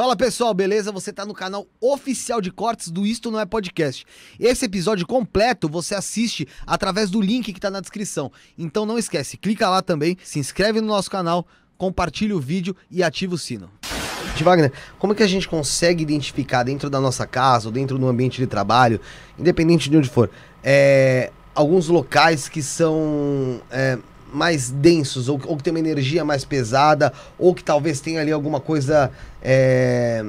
Fala pessoal, beleza? Você está no canal oficial de cortes do Isto Não É Podcast. Esse episódio completo você assiste através do link que está na descrição. Então não esquece, clica lá também, se inscreve no nosso canal, compartilha o vídeo e ativa o sino. Wagner, como é que a gente consegue identificar dentro da nossa casa ou dentro do ambiente de trabalho, independente de onde for, é, alguns locais que são é, mais densos, ou, ou, que tem uma energia mais pesada, ou que talvez tenha ali alguma coisa. É,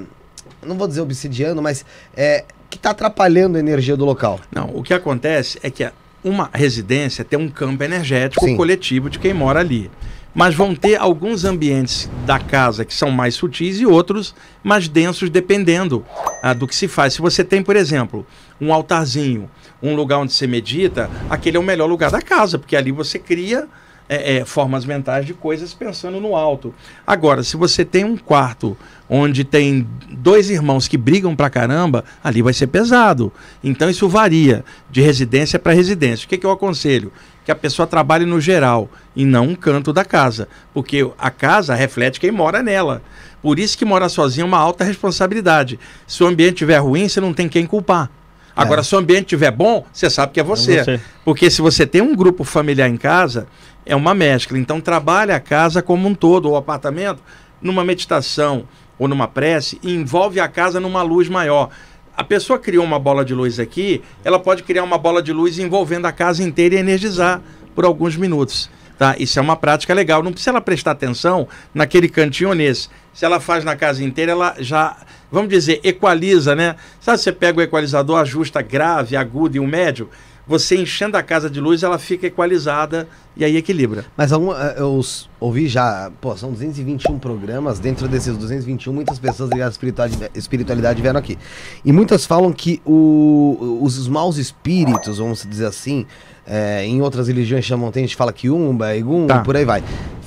não vou dizer obsidiano, mas é, que está atrapalhando a energia do local. Não, o que acontece é que uma residência tem um campo energético Sim. coletivo de quem mora ali. Mas vão ter alguns ambientes da casa que são mais sutis e outros mais densos, dependendo ah, do que se faz. Se você tem, por exemplo, um altarzinho, um lugar onde você medita, aquele é o melhor lugar da casa, porque ali você cria é, é, formas mentais de coisas pensando no alto. Agora, se você tem um quarto onde tem dois irmãos que brigam pra caramba, ali vai ser pesado. Então isso varia de residência para residência. O que, que eu aconselho? Que a pessoa trabalhe no geral e não um canto da casa, porque a casa reflete quem mora nela. Por isso que morar sozinho é uma alta responsabilidade. Se o ambiente estiver ruim, você não tem quem culpar. Agora, é. se o ambiente estiver bom, você sabe que é você. é você. Porque se você tem um grupo familiar em casa, é uma mescla. Então, trabalha a casa como um todo, ou o apartamento, numa meditação ou numa prece, e envolve a casa numa luz maior. A pessoa criou uma bola de luz aqui, ela pode criar uma bola de luz envolvendo a casa inteira e energizar por alguns minutos. Tá? Isso é uma prática legal. Não precisa ela prestar atenção naquele cantinho ou nesse. Se ela faz na casa inteira, ela já vamos dizer, equaliza, né? Sabe, você pega o equalizador, ajusta grave, agudo e o médio, você enchendo a casa de luz, ela fica equalizada e aí equilibra. Mas algum, eh, eu ouvi já, pô, são 221 programas, dentro desses 221, muitas pessoas ligadas à espiritualidade, eh, espiritualidade vieram aqui. E muitas falam que o, os maus espíritos, vamos dizer assim, é, em outras religiões chamam, tem gente fala que umba, egum, tá. por aí vai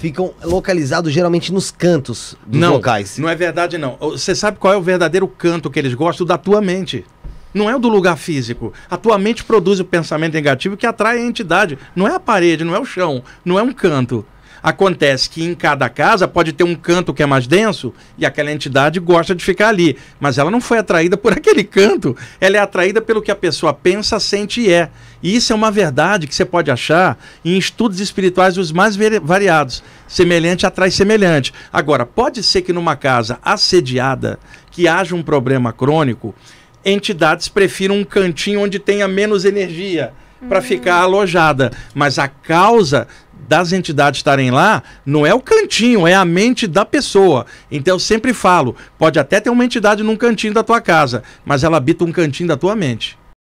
ficam localizados geralmente nos cantos dos não, locais. Não é verdade, não. Você sabe qual é o verdadeiro canto que eles gostam? Da tua mente. Não é o do lugar físico. A tua mente produz o pensamento negativo que atrai a entidade. Não é a parede, não é o chão, não é um canto. Acontece que em cada casa pode ter um canto que é mais denso e aquela entidade gosta de ficar ali, mas ela não foi atraída por aquele canto, ela é atraída pelo que a pessoa pensa, sente e é. E isso é uma verdade que você pode achar em estudos espirituais os mais variados. Semelhante atrai semelhante. Agora, pode ser que numa casa assediada, que haja um problema crônico, entidades prefiram um cantinho onde tenha menos energia para ficar alojada. Mas a causa das entidades estarem lá não é o cantinho, é a mente da pessoa. Então eu sempre falo, pode até ter uma entidade num cantinho da tua casa, mas ela habita um cantinho da tua mente.